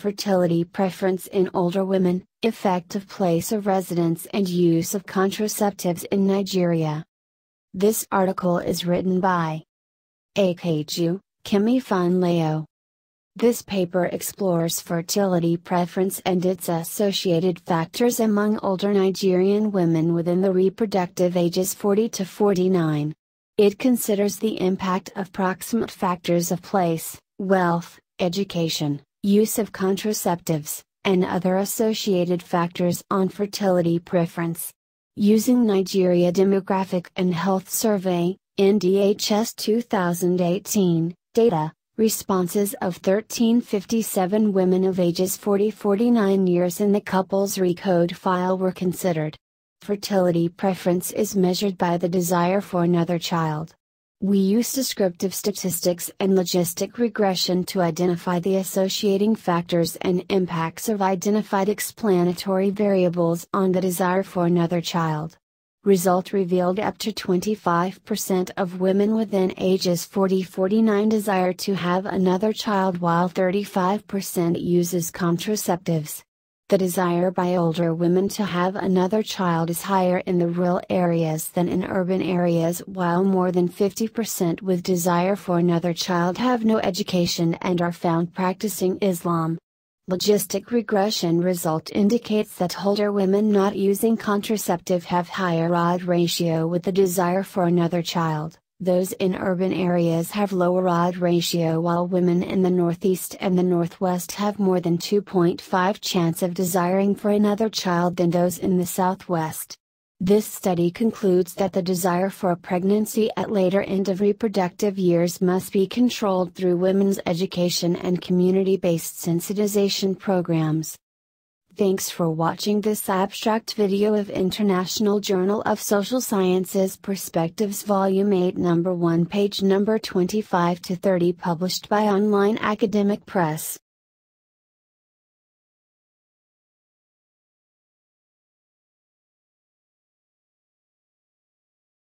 fertility preference in older women, effect of place of residence and use of contraceptives in Nigeria. This article is written by Akeju, Kimi Funleo. This paper explores fertility preference and its associated factors among older Nigerian women within the reproductive ages 40 to 49. It considers the impact of proximate factors of place, wealth, education, use of contraceptives, and other associated factors on fertility preference. Using Nigeria Demographic and Health Survey, NDHS 2018, data, responses of 1357 women of ages 40-49 years in the couple's recode file were considered. Fertility preference is measured by the desire for another child. We use descriptive statistics and logistic regression to identify the associating factors and impacts of identified explanatory variables on the desire for another child. Result revealed up to 25% of women within ages 40-49 desire to have another child while 35% uses contraceptives. The desire by older women to have another child is higher in the rural areas than in urban areas while more than 50% with desire for another child have no education and are found practicing Islam. Logistic regression result indicates that older women not using contraceptive have higher odd ratio with the desire for another child. Those in urban areas have lower odd ratio while women in the Northeast and the Northwest have more than 2.5 chance of desiring for another child than those in the Southwest. This study concludes that the desire for a pregnancy at later end of reproductive years must be controlled through women's education and community-based sensitization programs. Thanks for watching this abstract video of International Journal of Social Sciences Perspectives Volume 8 Number 1 Page Number 25 to 30 published by Online Academic Press.